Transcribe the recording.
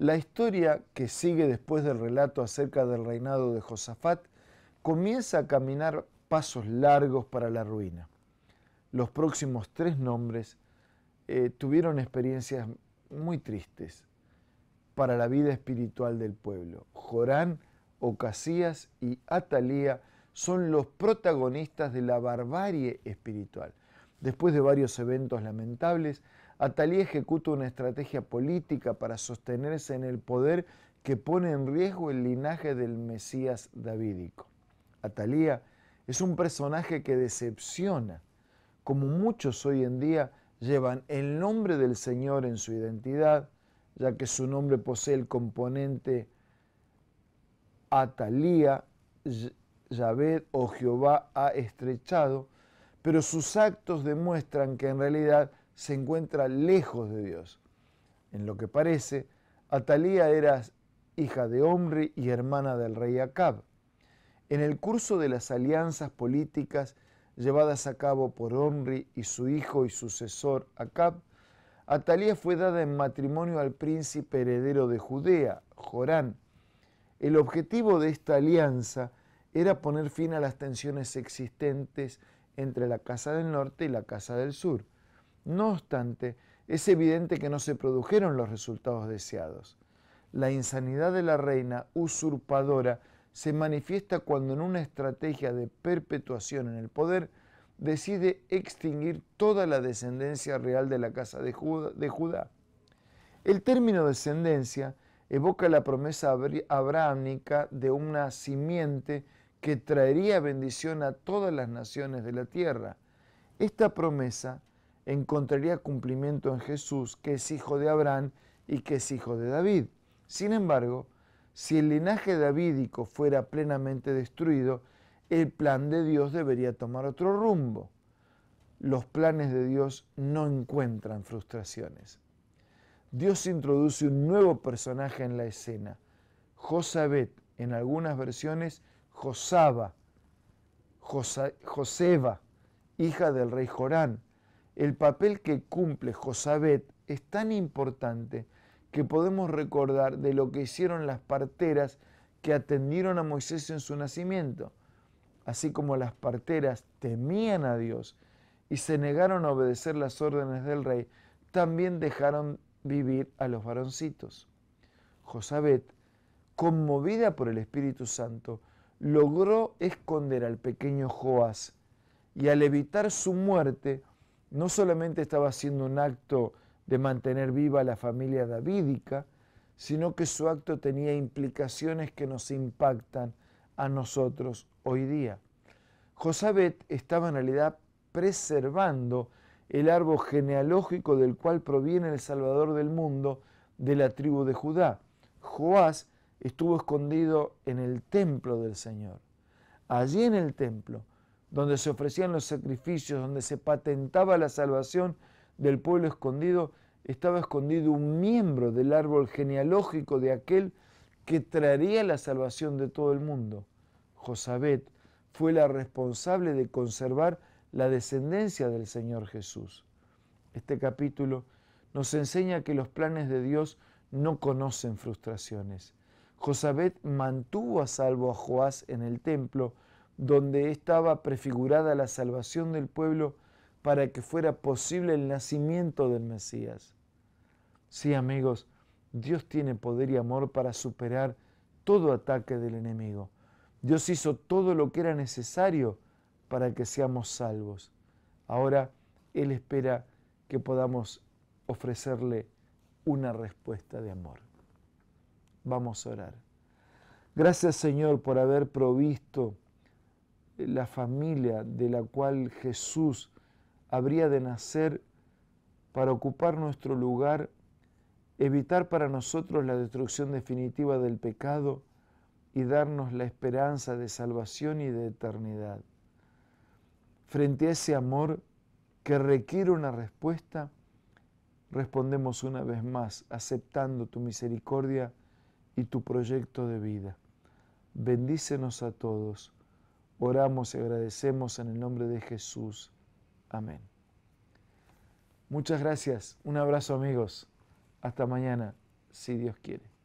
La historia que sigue después del relato acerca del reinado de Josafat comienza a caminar pasos largos para la ruina. Los próximos tres nombres eh, tuvieron experiencias muy tristes para la vida espiritual del pueblo. Jorán, Ocasías y Atalía son los protagonistas de la barbarie espiritual. Después de varios eventos lamentables, Atalía ejecuta una estrategia política para sostenerse en el poder que pone en riesgo el linaje del Mesías davídico. Atalía es un personaje que decepciona, como muchos hoy en día llevan el nombre del Señor en su identidad, ya que su nombre posee el componente Atalía, Yahvé o Jehová ha estrechado, pero sus actos demuestran que en realidad se encuentra lejos de Dios. En lo que parece, Atalía era hija de Omri y hermana del rey Acab. En el curso de las alianzas políticas llevadas a cabo por Omri y su hijo y sucesor Acab, Atalía fue dada en matrimonio al príncipe heredero de Judea, Jorán. El objetivo de esta alianza era poner fin a las tensiones existentes entre la Casa del Norte y la Casa del Sur. No obstante, es evidente que no se produjeron los resultados deseados. La insanidad de la reina usurpadora se manifiesta cuando en una estrategia de perpetuación en el poder decide extinguir toda la descendencia real de la casa de, Judá. El término descendencia evoca la promesa abrahámica de una simiente que traería bendición a todas las naciones de la tierra. Esta promesa encontraría cumplimiento en Jesús, que es hijo de Abraham y que es hijo de David. Sin embargo, si el linaje davídico fuera plenamente destruido, el plan de Dios debería tomar otro rumbo. Los planes de Dios no encuentran frustraciones. Dios introduce un nuevo personaje en la escena, Josabet, en algunas versiones Josaba, Joseba, hija del rey Jorán, el papel que cumple Josabet es tan importante que podemos recordar de lo que hicieron las parteras que atendieron a Moisés en su nacimiento, así como las parteras temían a Dios y se negaron a obedecer las órdenes del rey, también dejaron vivir a los varoncitos. Josabet, conmovida por el Espíritu Santo, logró esconder al pequeño Joás y al evitar su muerte no solamente estaba haciendo un acto de mantener viva la familia davídica, sino que su acto tenía implicaciones que nos impactan a nosotros hoy día. Josabet estaba en realidad preservando el árbol genealógico del cual proviene el Salvador del mundo de la tribu de Judá. Joás estuvo escondido en el templo del Señor. Allí en el templo donde se ofrecían los sacrificios, donde se patentaba la salvación del pueblo escondido, estaba escondido un miembro del árbol genealógico de aquel que traería la salvación de todo el mundo. Josabet fue la responsable de conservar la descendencia del Señor Jesús. Este capítulo nos enseña que los planes de Dios no conocen frustraciones. Josabet mantuvo a salvo a Joás en el templo, donde estaba prefigurada la salvación del pueblo para que fuera posible el nacimiento del Mesías. Sí, amigos, Dios tiene poder y amor para superar todo ataque del enemigo. Dios hizo todo lo que era necesario para que seamos salvos. Ahora Él espera que podamos ofrecerle una respuesta de amor. Vamos a orar. Gracias Señor por haber provisto la familia de la cual Jesús habría de nacer para ocupar nuestro lugar, evitar para nosotros la destrucción definitiva del pecado y darnos la esperanza de salvación y de eternidad. Frente a ese amor que requiere una respuesta, respondemos una vez más, aceptando tu misericordia y tu proyecto de vida. Bendícenos a todos Oramos y agradecemos en el nombre de Jesús. Amén. Muchas gracias. Un abrazo amigos. Hasta mañana, si Dios quiere.